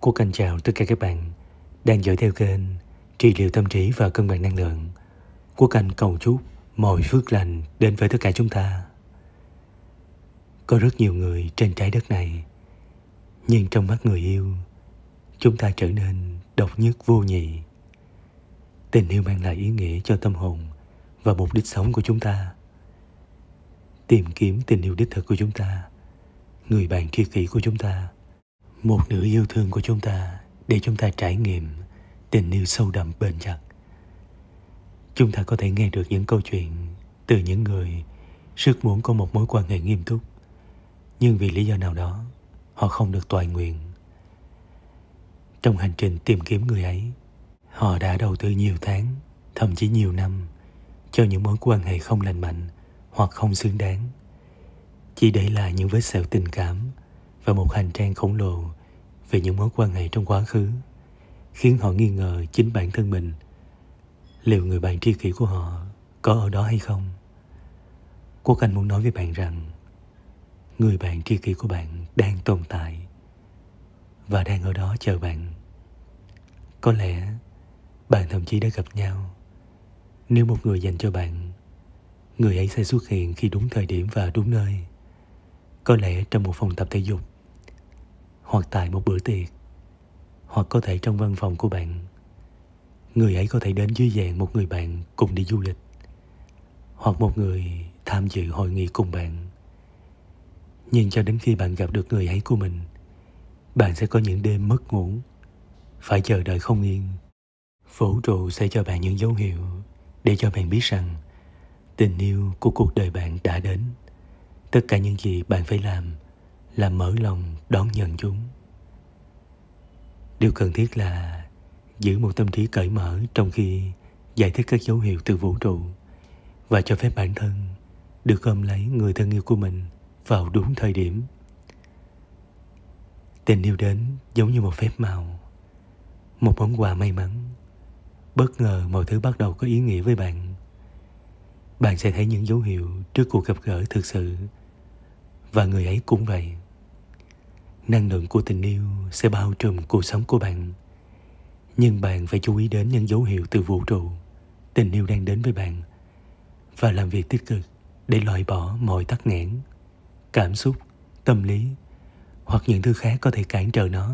Cô Cành chào tất cả các bạn đang dõi theo kênh Trị liệu tâm trí và cân bằng năng lượng. Cô Cành cầu chúc mọi phước lành đến với tất cả chúng ta. Có rất nhiều người trên trái đất này, nhưng trong mắt người yêu, chúng ta trở nên độc nhất vô nhị. Tình yêu mang lại ý nghĩa cho tâm hồn và mục đích sống của chúng ta. Tìm kiếm tình yêu đích thực của chúng ta, người bạn tri kỷ của chúng ta, một nửa yêu thương của chúng ta để chúng ta trải nghiệm tình yêu sâu đậm bền chặt chúng ta có thể nghe được những câu chuyện từ những người rất muốn có một mối quan hệ nghiêm túc nhưng vì lý do nào đó họ không được toàn nguyện trong hành trình tìm kiếm người ấy họ đã đầu tư nhiều tháng thậm chí nhiều năm cho những mối quan hệ không lành mạnh hoặc không xứng đáng chỉ để lại những vết sẹo tình cảm và một hành trang khổng lồ về những mối quan hệ trong quá khứ, khiến họ nghi ngờ chính bản thân mình. Liệu người bạn tri kỷ của họ có ở đó hay không? Quốc Anh muốn nói với bạn rằng người bạn tri kỷ của bạn đang tồn tại và đang ở đó chờ bạn. Có lẽ bạn thậm chí đã gặp nhau. Nếu một người dành cho bạn, người ấy sẽ xuất hiện khi đúng thời điểm và đúng nơi. Có lẽ trong một phòng tập thể dục hoặc tại một bữa tiệc hoặc có thể trong văn phòng của bạn người ấy có thể đến dưới dạng một người bạn cùng đi du lịch hoặc một người tham dự hội nghị cùng bạn nhưng cho đến khi bạn gặp được người ấy của mình bạn sẽ có những đêm mất ngủ phải chờ đợi không yên vũ trụ sẽ cho bạn những dấu hiệu để cho bạn biết rằng tình yêu của cuộc đời bạn đã đến tất cả những gì bạn phải làm là mở lòng đón nhận chúng điều cần thiết là giữ một tâm trí cởi mở trong khi giải thích các dấu hiệu từ vũ trụ và cho phép bản thân được ôm lấy người thân yêu của mình vào đúng thời điểm tình yêu đến giống như một phép màu một món quà may mắn bất ngờ mọi thứ bắt đầu có ý nghĩa với bạn bạn sẽ thấy những dấu hiệu trước cuộc gặp gỡ thực sự và người ấy cũng vậy năng lượng của tình yêu sẽ bao trùm cuộc sống của bạn nhưng bạn phải chú ý đến những dấu hiệu từ vũ trụ tình yêu đang đến với bạn và làm việc tích cực để loại bỏ mọi tắc nghẽn cảm xúc tâm lý hoặc những thứ khác có thể cản trở nó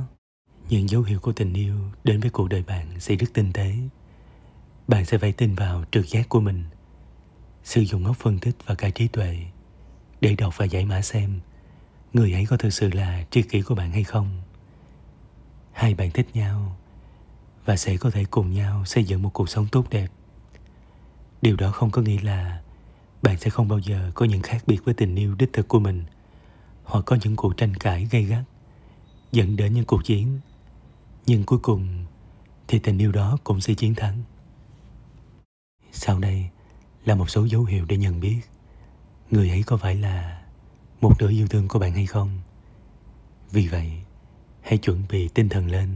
những dấu hiệu của tình yêu đến với cuộc đời bạn sẽ rất tinh tế bạn sẽ phải tin vào trực giác của mình sử dụng óc phân tích và cả trí tuệ để đọc và giải mã xem người ấy có thực sự là tri kỷ của bạn hay không hai bạn thích nhau và sẽ có thể cùng nhau xây dựng một cuộc sống tốt đẹp điều đó không có nghĩa là bạn sẽ không bao giờ có những khác biệt với tình yêu đích thực của mình hoặc có những cuộc tranh cãi gay gắt dẫn đến những cuộc chiến nhưng cuối cùng thì tình yêu đó cũng sẽ chiến thắng sau đây là một số dấu hiệu để nhận biết người ấy có phải là một nửa yêu thương của bạn hay không vì vậy hãy chuẩn bị tinh thần lên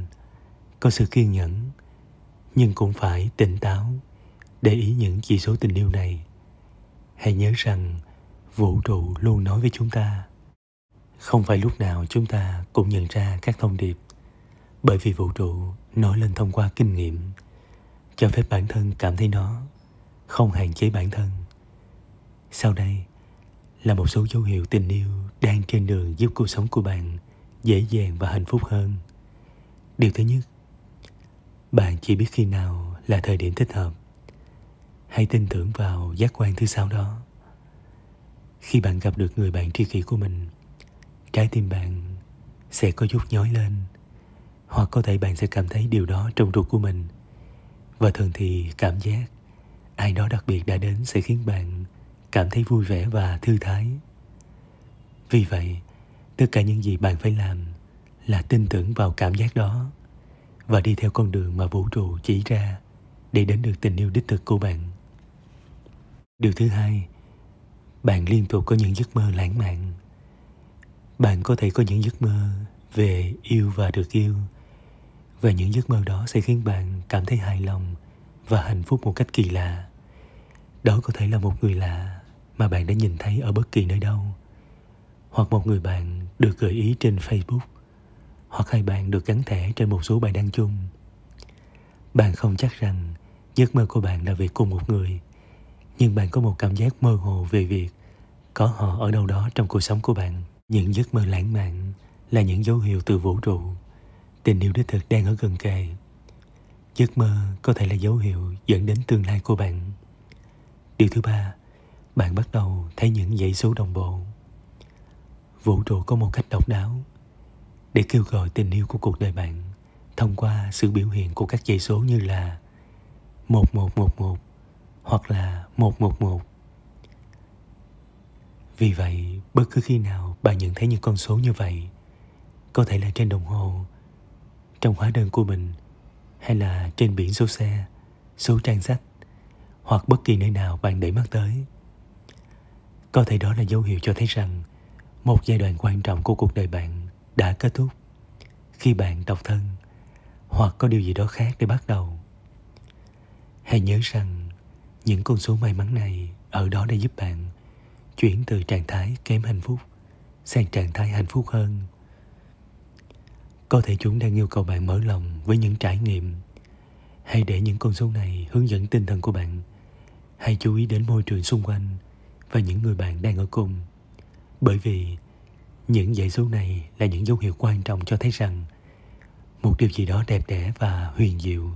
có sự kiên nhẫn nhưng cũng phải tỉnh táo để ý những chỉ số tình yêu này hãy nhớ rằng vũ trụ luôn nói với chúng ta không phải lúc nào chúng ta cũng nhận ra các thông điệp bởi vì vũ trụ nói lên thông qua kinh nghiệm cho phép bản thân cảm thấy nó không hạn chế bản thân sau đây là một số dấu hiệu tình yêu đang trên đường giúp cuộc sống của bạn dễ dàng và hạnh phúc hơn. Điều thứ nhất, bạn chỉ biết khi nào là thời điểm thích hợp. Hãy tin tưởng vào giác quan thứ sáu đó. Khi bạn gặp được người bạn tri kỷ của mình, trái tim bạn sẽ có chút nhói lên hoặc có thể bạn sẽ cảm thấy điều đó trong ruột của mình và thường thì cảm giác ai đó đặc biệt đã đến sẽ khiến bạn cảm thấy vui vẻ và thư thái. Vì vậy, tất cả những gì bạn phải làm là tin tưởng vào cảm giác đó và đi theo con đường mà vũ trụ chỉ ra để đến được tình yêu đích thực của bạn. Điều thứ hai, bạn liên tục có những giấc mơ lãng mạn. Bạn có thể có những giấc mơ về yêu và được yêu và những giấc mơ đó sẽ khiến bạn cảm thấy hài lòng và hạnh phúc một cách kỳ lạ. Đó có thể là một người lạ mà bạn đã nhìn thấy ở bất kỳ nơi đâu hoặc một người bạn được gợi ý trên facebook hoặc hai bạn được gắn thẻ trên một số bài đăng chung bạn không chắc rằng giấc mơ của bạn là về cùng một người nhưng bạn có một cảm giác mơ hồ về việc có họ ở đâu đó trong cuộc sống của bạn những giấc mơ lãng mạn là những dấu hiệu từ vũ trụ tình yêu đích thực đang ở gần kề giấc mơ có thể là dấu hiệu dẫn đến tương lai của bạn điều thứ ba bạn bắt đầu thấy những dãy số đồng bộ. Vũ trụ có một cách độc đáo để kêu gọi tình yêu của cuộc đời bạn thông qua sự biểu hiện của các dãy số như là 1111 hoặc là 111. Vì vậy, bất cứ khi nào bạn nhận thấy những con số như vậy, có thể là trên đồng hồ, trong hóa đơn của mình, hay là trên biển số xe, số trang sách, hoặc bất kỳ nơi nào bạn để mắt tới, có thể đó là dấu hiệu cho thấy rằng một giai đoạn quan trọng của cuộc đời bạn đã kết thúc khi bạn độc thân hoặc có điều gì đó khác để bắt đầu. Hãy nhớ rằng những con số may mắn này ở đó để giúp bạn chuyển từ trạng thái kém hạnh phúc sang trạng thái hạnh phúc hơn. Có thể chúng đang yêu cầu bạn mở lòng với những trải nghiệm. hay để những con số này hướng dẫn tinh thần của bạn. hay chú ý đến môi trường xung quanh và những người bạn đang ở cùng. Bởi vì những dãy số này là những dấu hiệu quan trọng cho thấy rằng một điều gì đó đẹp đẽ và huyền diệu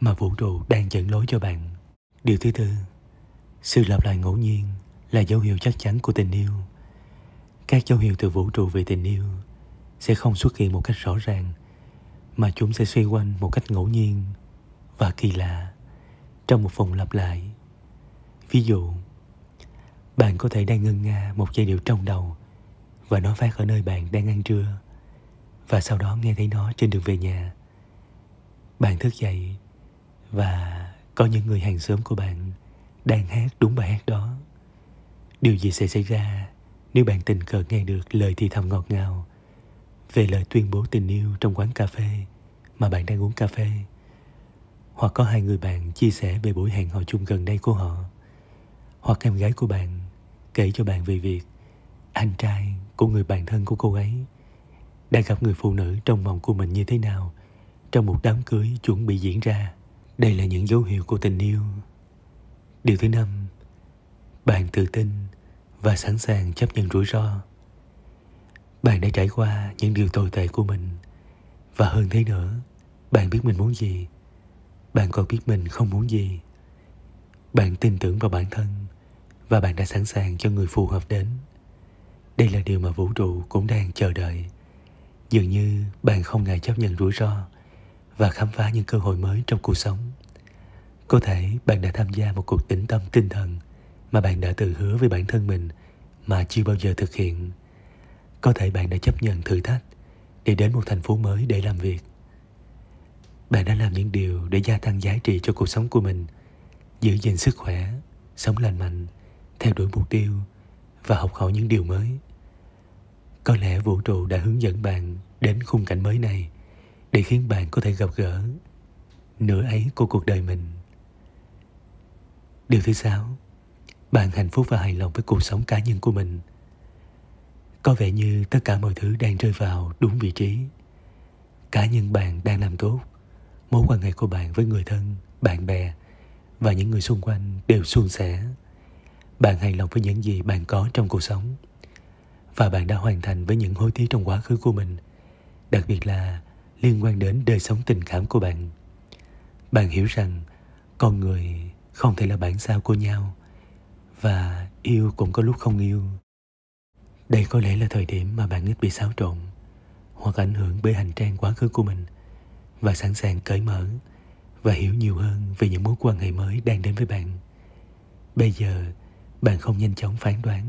mà vũ trụ đang dẫn lối cho bạn. Điều thứ tư, sự lặp lại ngẫu nhiên là dấu hiệu chắc chắn của tình yêu. Các dấu hiệu từ vũ trụ về tình yêu sẽ không xuất hiện một cách rõ ràng mà chúng sẽ xoay quanh một cách ngẫu nhiên và kỳ lạ trong một vòng lặp lại. Ví dụ, bạn có thể đang ngân nga một giai điệu trong đầu và nó phát ở nơi bạn đang ăn trưa và sau đó nghe thấy nó trên đường về nhà. Bạn thức dậy và có những người hàng xóm của bạn đang hát đúng bài hát đó. Điều gì sẽ xảy ra nếu bạn tình cờ nghe được lời thì thầm ngọt ngào về lời tuyên bố tình yêu trong quán cà phê mà bạn đang uống cà phê? Hoặc có hai người bạn chia sẻ về buổi hẹn hò chung gần đây của họ hoặc em gái của bạn kể cho bạn về việc anh trai của người bạn thân của cô ấy đang gặp người phụ nữ trong vòng của mình như thế nào trong một đám cưới chuẩn bị diễn ra. Đây là những dấu hiệu của tình yêu. Điều thứ năm, bạn tự tin và sẵn sàng chấp nhận rủi ro. Bạn đã trải qua những điều tồi tệ của mình và hơn thế nữa, bạn biết mình muốn gì, bạn còn biết mình không muốn gì. Bạn tin tưởng vào bản thân và bạn đã sẵn sàng cho người phù hợp đến đây là điều mà vũ trụ cũng đang chờ đợi dường như bạn không ngại chấp nhận rủi ro và khám phá những cơ hội mới trong cuộc sống có thể bạn đã tham gia một cuộc tĩnh tâm tinh thần mà bạn đã tự hứa với bản thân mình mà chưa bao giờ thực hiện có thể bạn đã chấp nhận thử thách để đến một thành phố mới để làm việc bạn đã làm những điều để gia tăng giá trị cho cuộc sống của mình giữ gìn sức khỏe sống lành mạnh theo đuổi mục tiêu và học hỏi những điều mới có lẽ vũ trụ đã hướng dẫn bạn đến khung cảnh mới này để khiến bạn có thể gặp gỡ nửa ấy của cuộc đời mình điều thứ sáu bạn hạnh phúc và hài lòng với cuộc sống cá nhân của mình có vẻ như tất cả mọi thứ đang rơi vào đúng vị trí cá nhân bạn đang làm tốt mối quan hệ của bạn với người thân bạn bè và những người xung quanh đều suôn sẻ bạn hài lòng với những gì bạn có trong cuộc sống và bạn đã hoàn thành với những hối tiếc trong quá khứ của mình đặc biệt là liên quan đến đời sống tình cảm của bạn bạn hiểu rằng con người không thể là bản sao của nhau và yêu cũng có lúc không yêu đây có lẽ là thời điểm mà bạn ít bị xáo trộn hoặc ảnh hưởng bởi hành trang quá khứ của mình và sẵn sàng cởi mở và hiểu nhiều hơn về những mối quan hệ mới đang đến với bạn bây giờ bạn không nhanh chóng phán đoán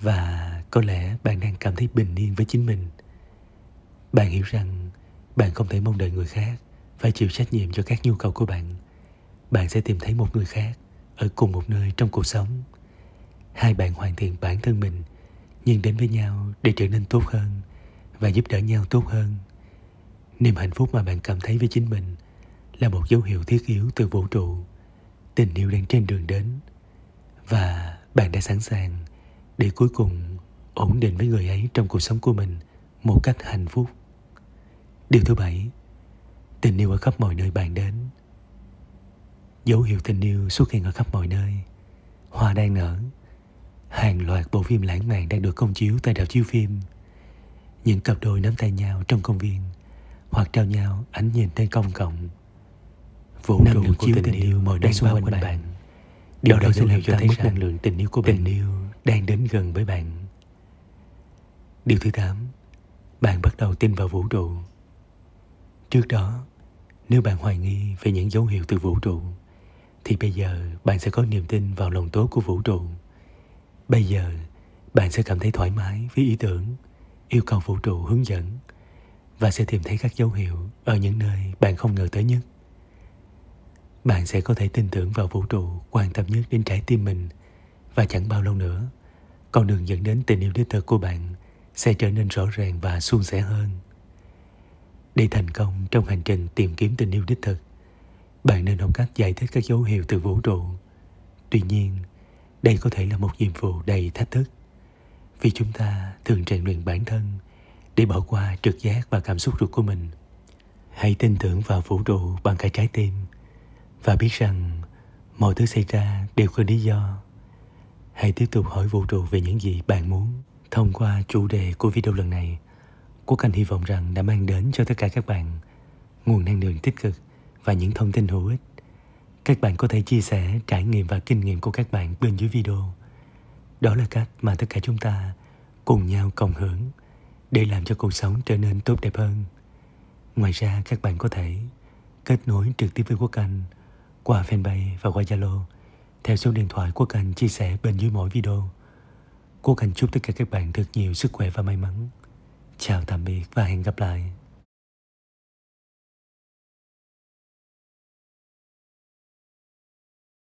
và có lẽ bạn đang cảm thấy bình yên với chính mình bạn hiểu rằng bạn không thể mong đợi người khác phải chịu trách nhiệm cho các nhu cầu của bạn bạn sẽ tìm thấy một người khác ở cùng một nơi trong cuộc sống hai bạn hoàn thiện bản thân mình nhưng đến với nhau để trở nên tốt hơn và giúp đỡ nhau tốt hơn niềm hạnh phúc mà bạn cảm thấy với chính mình là một dấu hiệu thiết yếu từ vũ trụ tình yêu đang trên đường đến và bạn đã sẵn sàng để cuối cùng ổn định với người ấy trong cuộc sống của mình một cách hạnh phúc điều thứ bảy tình yêu ở khắp mọi nơi bạn đến dấu hiệu tình yêu xuất hiện ở khắp mọi nơi hoa đang nở hàng loạt bộ phim lãng mạn đang được công chiếu tại đảo chiếu phim những cặp đôi nắm tay nhau trong công viên hoặc trao nhau ánh nhìn trên công cộng vũ trụ của tình, tình yêu mọi đang xung quanh bạn, bạn điều đó sẽ làm cho thấy mức năng lượng tình yêu của bạn tình yêu đang đến gần với bạn điều thứ 8 bạn bắt đầu tin vào vũ trụ trước đó nếu bạn hoài nghi về những dấu hiệu từ vũ trụ thì bây giờ bạn sẽ có niềm tin vào lòng tốt của vũ trụ bây giờ bạn sẽ cảm thấy thoải mái với ý tưởng yêu cầu vũ trụ hướng dẫn và sẽ tìm thấy các dấu hiệu ở những nơi bạn không ngờ tới nhất bạn sẽ có thể tin tưởng vào vũ trụ quan tâm nhất đến trái tim mình và chẳng bao lâu nữa con đường dẫn đến tình yêu đích thực của bạn sẽ trở nên rõ ràng và suôn sẻ hơn để thành công trong hành trình tìm kiếm tình yêu đích thực bạn nên học cách giải thích các dấu hiệu từ vũ trụ tuy nhiên đây có thể là một nhiệm vụ đầy thách thức vì chúng ta thường rèn luyện bản thân để bỏ qua trực giác và cảm xúc ruột của mình hãy tin tưởng vào vũ trụ bằng cả trái tim và biết rằng mọi thứ xảy ra đều có lý do. Hãy tiếp tục hỏi vũ trụ về những gì bạn muốn thông qua chủ đề của video lần này. Quốc Anh hy vọng rằng đã mang đến cho tất cả các bạn nguồn năng lượng tích cực và những thông tin hữu ích. Các bạn có thể chia sẻ trải nghiệm và kinh nghiệm của các bạn bên dưới video. Đó là cách mà tất cả chúng ta cùng nhau cộng hưởng để làm cho cuộc sống trở nên tốt đẹp hơn. Ngoài ra các bạn có thể kết nối trực tiếp với Quốc Anh – qua fanpage và qua Zalo theo số điện thoại của cành chia sẻ bên dưới mỗi video. cố cành chúc tất cả các bạn thật nhiều sức khỏe và may mắn. Chào tạm biệt và hẹn gặp lại.